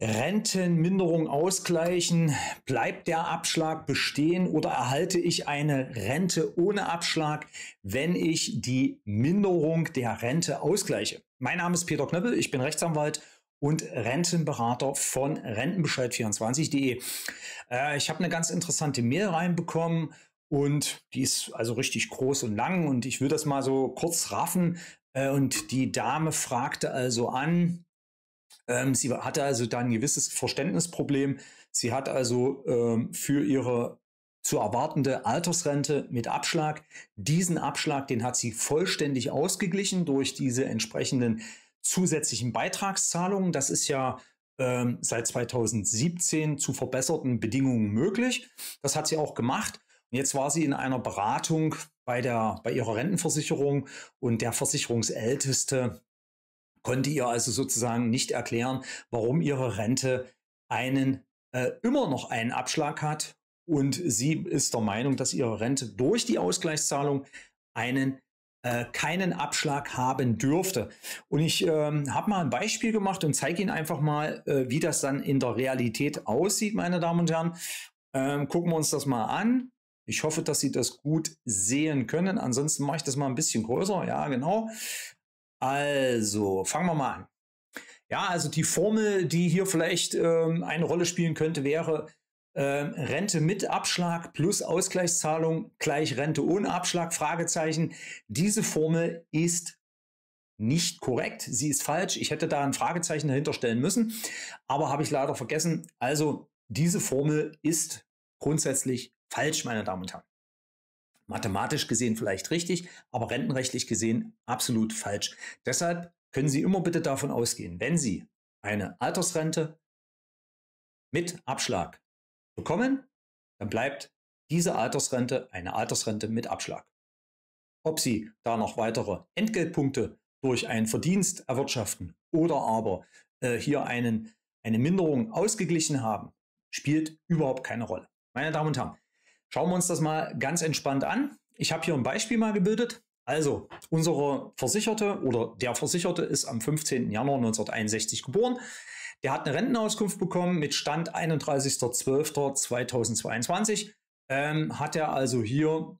Rentenminderung ausgleichen? Bleibt der Abschlag bestehen oder erhalte ich eine Rente ohne Abschlag, wenn ich die Minderung der Rente ausgleiche? Mein Name ist Peter Knöppel, ich bin Rechtsanwalt und Rentenberater von Rentenbescheid24.de. Äh, ich habe eine ganz interessante Mail reinbekommen und die ist also richtig groß und lang und ich will das mal so kurz raffen. Äh, und die Dame fragte also an, ähm, sie hatte also da ein gewisses Verständnisproblem. Sie hat also ähm, für ihre zu erwartende Altersrente mit Abschlag. Diesen Abschlag, den hat sie vollständig ausgeglichen durch diese entsprechenden zusätzlichen Beitragszahlungen. Das ist ja ähm, seit 2017 zu verbesserten Bedingungen möglich. Das hat sie auch gemacht. Und jetzt war sie in einer Beratung bei, der, bei ihrer Rentenversicherung und der Versicherungsälteste konnte ihr also sozusagen nicht erklären, warum ihre Rente einen äh, immer noch einen Abschlag hat. Und sie ist der Meinung, dass ihre Rente durch die Ausgleichszahlung einen äh, keinen Abschlag haben dürfte. Und ich ähm, habe mal ein Beispiel gemacht und zeige Ihnen einfach mal, äh, wie das dann in der Realität aussieht, meine Damen und Herren. Ähm, gucken wir uns das mal an. Ich hoffe, dass Sie das gut sehen können. Ansonsten mache ich das mal ein bisschen größer. Ja, genau. Also, fangen wir mal an. Ja, also die Formel, die hier vielleicht ähm, eine Rolle spielen könnte, wäre ähm, Rente mit Abschlag plus Ausgleichszahlung gleich Rente ohne Abschlag, Fragezeichen. Diese Formel ist nicht korrekt. Sie ist falsch. Ich hätte da ein Fragezeichen dahinter stellen müssen, aber habe ich leider vergessen. Also diese Formel ist grundsätzlich falsch, meine Damen und Herren mathematisch gesehen vielleicht richtig, aber rentenrechtlich gesehen absolut falsch. Deshalb können Sie immer bitte davon ausgehen, wenn Sie eine Altersrente mit Abschlag bekommen, dann bleibt diese Altersrente eine Altersrente mit Abschlag. Ob Sie da noch weitere Entgeltpunkte durch einen Verdienst erwirtschaften oder aber äh, hier einen, eine Minderung ausgeglichen haben, spielt überhaupt keine Rolle. Meine Damen und Herren, Schauen wir uns das mal ganz entspannt an. Ich habe hier ein Beispiel mal gebildet. Also, unsere Versicherte oder der Versicherte ist am 15. Januar 1961 geboren. Der hat eine Rentenauskunft bekommen mit Stand 31.12.2022. Ähm, hat er also hier,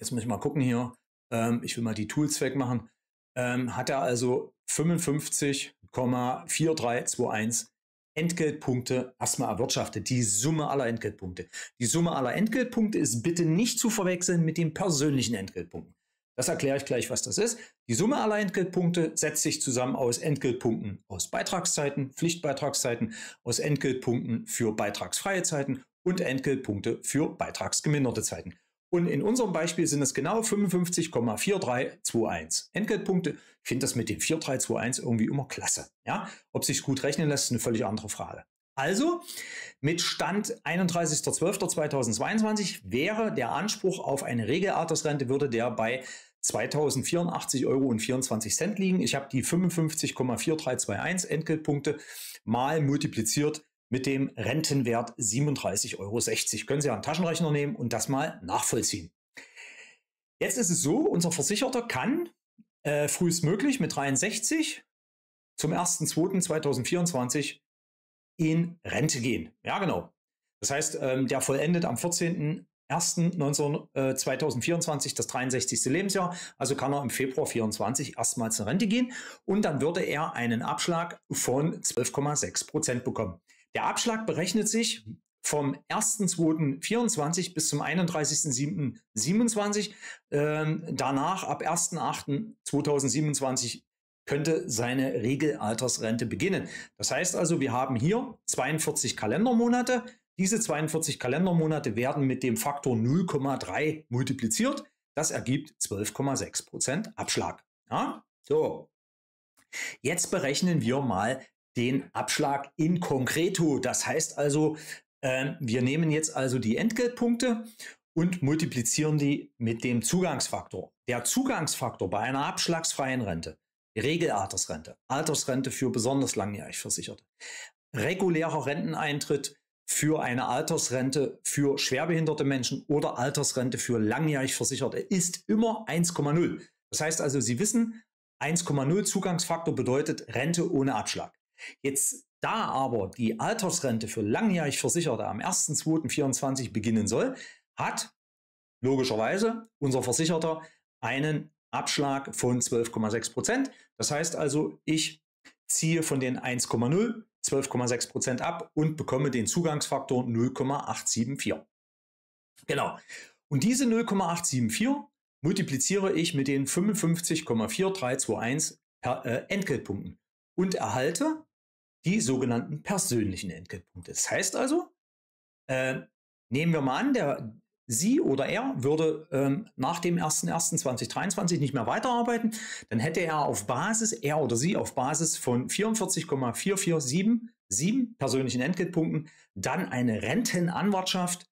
jetzt muss ich mal gucken hier, ähm, ich will mal die Tools wegmachen, ähm, hat er also 55,4321 Entgeltpunkte erstmal erwirtschaftet, die Summe aller Entgeltpunkte. Die Summe aller Entgeltpunkte ist bitte nicht zu verwechseln mit den persönlichen Entgeltpunkten. Das erkläre ich gleich, was das ist. Die Summe aller Entgeltpunkte setzt sich zusammen aus Entgeltpunkten aus Beitragszeiten, Pflichtbeitragszeiten, aus Entgeltpunkten für beitragsfreie Zeiten und Entgeltpunkte für beitragsgeminderte Zeiten. Und in unserem Beispiel sind es genau 55,4321 Entgeltpunkte. Ich finde das mit dem 4321 irgendwie immer klasse. Ja? Ob sich gut rechnen lässt, ist eine völlig andere Frage. Also, mit Stand 31.12.2022 wäre der Anspruch auf eine Regelaltersrente, würde der bei 2084,24 Euro liegen. Ich habe die 55,4321 Entgeltpunkte mal multipliziert mit dem Rentenwert 37,60 Euro. Können Sie einen Taschenrechner nehmen und das mal nachvollziehen. Jetzt ist es so, unser Versicherter kann äh, frühestmöglich mit 63 zum 1.2.2024 in Rente gehen. Ja, genau. Das heißt, ähm, der vollendet am 14.01.2024 äh, das 63. Lebensjahr. Also kann er im Februar 24 erstmals in Rente gehen und dann würde er einen Abschlag von 12,6 Prozent bekommen. Der Abschlag berechnet sich vom 1.2.24 bis zum 31.7.27. Ähm, danach ab 1.8.2027 könnte seine Regelaltersrente beginnen. Das heißt also, wir haben hier 42 Kalendermonate. Diese 42 Kalendermonate werden mit dem Faktor 0,3 multipliziert. Das ergibt 12,6% Abschlag. Ja? So. Jetzt berechnen wir mal den Abschlag in concreto. Das heißt also, äh, wir nehmen jetzt also die Entgeltpunkte und multiplizieren die mit dem Zugangsfaktor. Der Zugangsfaktor bei einer abschlagsfreien Rente, Regelaltersrente, Altersrente für besonders langjährig Versicherte, regulärer Renteneintritt für eine Altersrente für schwerbehinderte Menschen oder Altersrente für langjährig Versicherte ist immer 1,0. Das heißt also, Sie wissen, 1,0 Zugangsfaktor bedeutet Rente ohne Abschlag. Jetzt, da aber die Altersrente für langjährig Versicherte am 1.2.24 beginnen soll, hat logischerweise unser Versicherter einen Abschlag von 12,6 Prozent. Das heißt also, ich ziehe von den 1,0 12,6 Prozent ab und bekomme den Zugangsfaktor 0,874. Genau. Und diese 0,874 multipliziere ich mit den 55,4321 äh, Entgeltpunkten und erhalte die sogenannten persönlichen Entgeltpunkte. Das heißt also, äh, nehmen wir mal an, der, sie oder er würde ähm, nach dem 01.01.2023 nicht mehr weiterarbeiten, dann hätte er auf Basis, er oder sie auf Basis von 44,4477 persönlichen Entgeltpunkten dann eine Rentenanwartschaft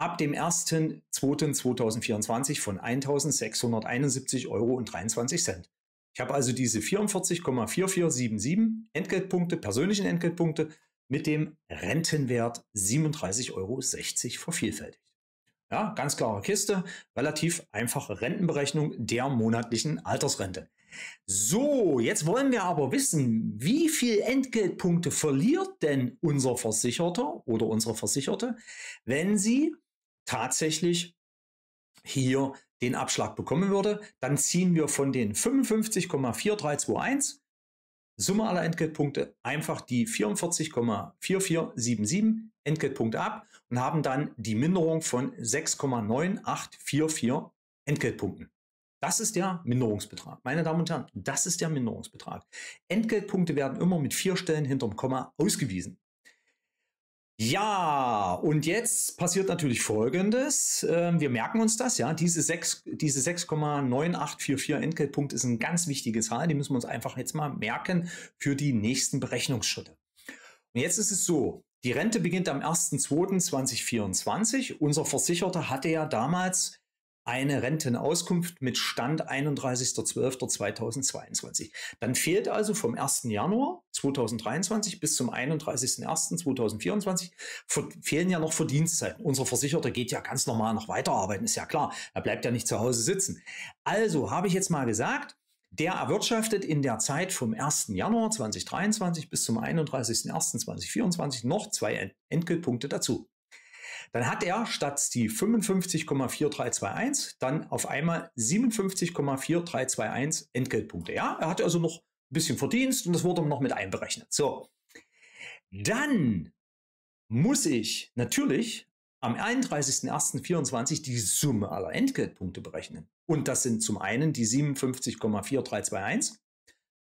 ab dem 1.02.2024 von 1.671,23 Euro. Ich habe also diese 44,4477 Entgeltpunkte, persönlichen Entgeltpunkte mit dem Rentenwert 37,60 Euro vervielfältigt. Ja, ganz klare Kiste, relativ einfache Rentenberechnung der monatlichen Altersrente. So, jetzt wollen wir aber wissen, wie viel Entgeltpunkte verliert denn unser Versicherter oder unsere Versicherte, wenn sie tatsächlich hier den Abschlag bekommen würde, dann ziehen wir von den 55,4321 Summe aller Entgeltpunkte einfach die 44,4477 Entgeltpunkte ab und haben dann die Minderung von 6,9844 Entgeltpunkten. Das ist der Minderungsbetrag. Meine Damen und Herren, das ist der Minderungsbetrag. Entgeltpunkte werden immer mit vier Stellen hinterm Komma ausgewiesen. Ja, und jetzt passiert natürlich Folgendes. Ähm, wir merken uns das, ja. Diese 6, diese 6,9844 Entgeltpunkt ist eine ganz wichtige Zahl. Die müssen wir uns einfach jetzt mal merken für die nächsten Berechnungsschritte. Und jetzt ist es so. Die Rente beginnt am 1.2.2024. Unser Versicherter hatte ja damals eine Rentenauskunft mit Stand 31.12.2022. Dann fehlt also vom 1. Januar 2023 bis zum 31.01.2024 fehlen ja noch Verdienstzeiten. Unser Versicherter geht ja ganz normal noch weiterarbeiten, ist ja klar. Er bleibt ja nicht zu Hause sitzen. Also habe ich jetzt mal gesagt, der erwirtschaftet in der Zeit vom 1. Januar 2023 bis zum 31.01.2024 noch zwei Entgeltpunkte dazu. Dann hat er statt die 55,4321 dann auf einmal 57,4321 Entgeltpunkte. Ja, er hatte also noch ein bisschen Verdienst und das wurde noch mit einberechnet. So. Dann muss ich natürlich am 31.01.24 die Summe aller Entgeltpunkte berechnen. Und das sind zum einen die 57,4321,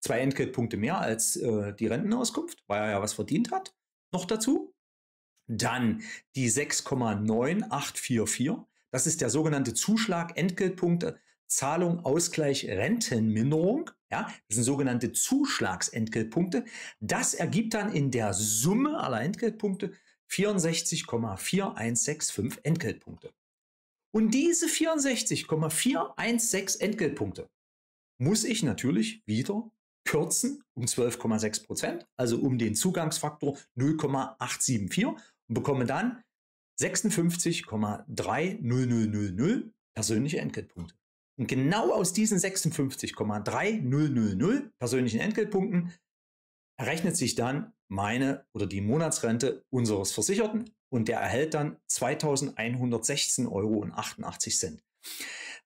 zwei Entgeltpunkte mehr als äh, die Rentenauskunft, weil er ja was verdient hat, noch dazu. Dann die 6,9844. Das ist der sogenannte Zuschlag, Entgeltpunkte, Zahlung, Ausgleich, Rentenminderung. Ja, das sind sogenannte Zuschlagsentgeltpunkte. Das ergibt dann in der Summe aller Entgeltpunkte 64,4165 Entgeltpunkte. Und diese 64,416 Entgeltpunkte muss ich natürlich wieder kürzen um 12,6 Prozent, also um den Zugangsfaktor 0,874 und bekomme dann 56,30000 persönliche Entgeltpunkte. Und genau aus diesen 56,3000 persönlichen Entgeltpunkten errechnet sich dann meine oder die Monatsrente unseres Versicherten und der erhält dann 2116,88 Euro.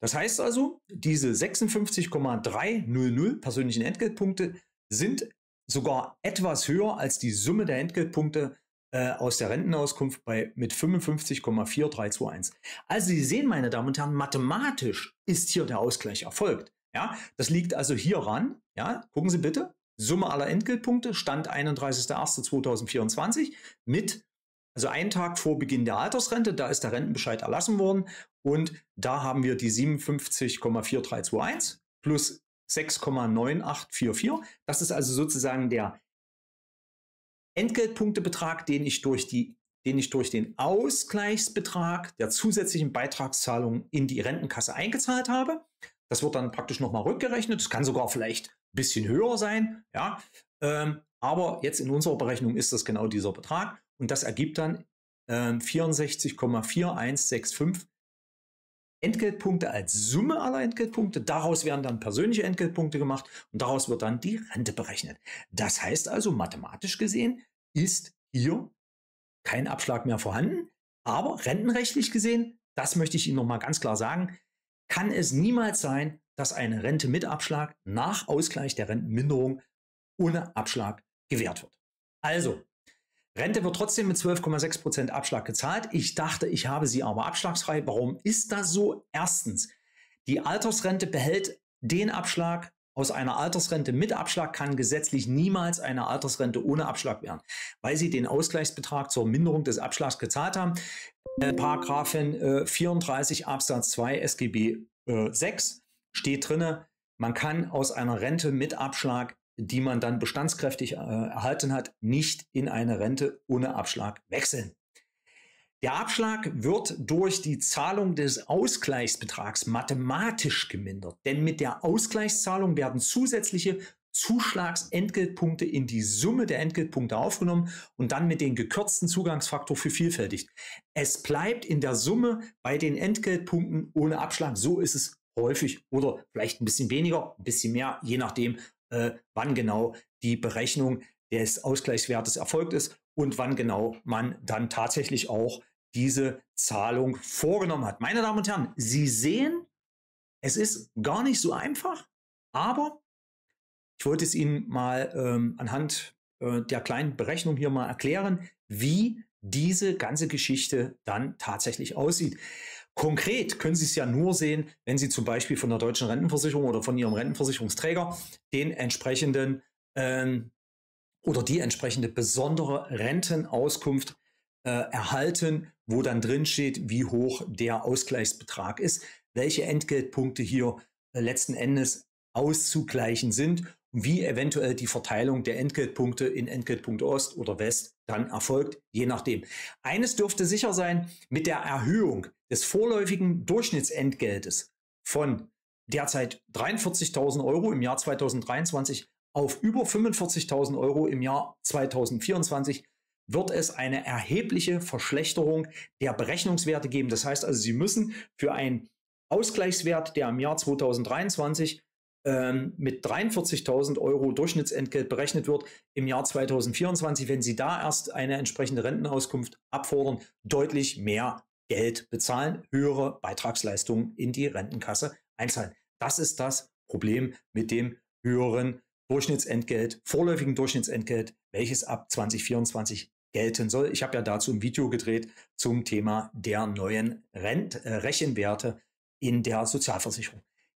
Das heißt also, diese 56,300 persönlichen Entgeltpunkte sind sogar etwas höher als die Summe der Entgeltpunkte äh, aus der Rentenauskunft bei mit 55,4321. Also Sie sehen, meine Damen und Herren, mathematisch ist hier der Ausgleich erfolgt. Ja, das liegt also hier ran. Ja, gucken Sie bitte. Summe aller Entgeltpunkte, Stand 31.01.2024 mit, also einen Tag vor Beginn der Altersrente, da ist der Rentenbescheid erlassen worden und da haben wir die 57,4321 plus 6,9844. Das ist also sozusagen der Entgeltpunktebetrag, den ich durch die den ich durch den Ausgleichsbetrag der zusätzlichen Beitragszahlung in die Rentenkasse eingezahlt habe. Das wird dann praktisch nochmal rückgerechnet. Das kann sogar vielleicht ein bisschen höher sein. Ja, ähm, aber jetzt in unserer Berechnung ist das genau dieser Betrag. Und das ergibt dann ähm, 64,4165 Entgeltpunkte als Summe aller Entgeltpunkte. Daraus werden dann persönliche Entgeltpunkte gemacht und daraus wird dann die Rente berechnet. Das heißt also, mathematisch gesehen ist hier kein Abschlag mehr vorhanden. Aber rentenrechtlich gesehen, das möchte ich Ihnen nochmal ganz klar sagen, kann es niemals sein, dass eine Rente mit Abschlag nach Ausgleich der Rentenminderung ohne Abschlag gewährt wird. Also, Rente wird trotzdem mit 12,6% Abschlag gezahlt. Ich dachte, ich habe sie aber abschlagsfrei. Warum ist das so? Erstens, die Altersrente behält den Abschlag. Aus einer Altersrente mit Abschlag kann gesetzlich niemals eine Altersrente ohne Abschlag werden, weil sie den Ausgleichsbetrag zur Minderung des Abschlags gezahlt haben. Äh, Paragraphen äh, 34 Absatz 2 SGB äh, 6 steht drinne, man kann aus einer Rente mit Abschlag die man dann bestandskräftig äh, erhalten hat, nicht in eine Rente ohne Abschlag wechseln. Der Abschlag wird durch die Zahlung des Ausgleichsbetrags mathematisch gemindert, denn mit der Ausgleichszahlung werden zusätzliche Zuschlagsentgeltpunkte in die Summe der Entgeltpunkte aufgenommen und dann mit dem gekürzten Zugangsfaktor vervielfältigt. Es bleibt in der Summe bei den Entgeltpunkten ohne Abschlag. So ist es häufig oder vielleicht ein bisschen weniger, ein bisschen mehr, je nachdem, äh, wann genau die Berechnung des Ausgleichswertes erfolgt ist und wann genau man dann tatsächlich auch diese Zahlung vorgenommen hat. Meine Damen und Herren, Sie sehen, es ist gar nicht so einfach, aber ich wollte es Ihnen mal ähm, anhand äh, der kleinen Berechnung hier mal erklären, wie diese ganze Geschichte dann tatsächlich aussieht. Konkret können Sie es ja nur sehen, wenn Sie zum Beispiel von der deutschen Rentenversicherung oder von Ihrem Rentenversicherungsträger den entsprechenden ähm, oder die entsprechende besondere Rentenauskunft äh, erhalten, wo dann drin steht, wie hoch der Ausgleichsbetrag ist, welche Entgeltpunkte hier äh, letzten Endes auszugleichen sind wie eventuell die Verteilung der Entgeltpunkte in Entgeltpunkt Ost oder West dann erfolgt, je nachdem. Eines dürfte sicher sein, mit der Erhöhung des vorläufigen Durchschnittsentgeltes von derzeit 43.000 Euro im Jahr 2023 auf über 45.000 Euro im Jahr 2024 wird es eine erhebliche Verschlechterung der Berechnungswerte geben. Das heißt also, Sie müssen für einen Ausgleichswert, der im Jahr 2023 ähm, mit 43.000 Euro Durchschnittsentgelt berechnet wird im Jahr 2024, wenn Sie da erst eine entsprechende Rentenauskunft abfordern, deutlich mehr Geld bezahlen, höhere Beitragsleistungen in die Rentenkasse einzahlen. Das ist das Problem mit dem höheren Durchschnittsentgelt, vorläufigen Durchschnittsentgelt, welches ab 2024 gelten soll. Ich habe ja dazu ein Video gedreht zum Thema der neuen Rent äh, Rechenwerte in der Sozialversicherung.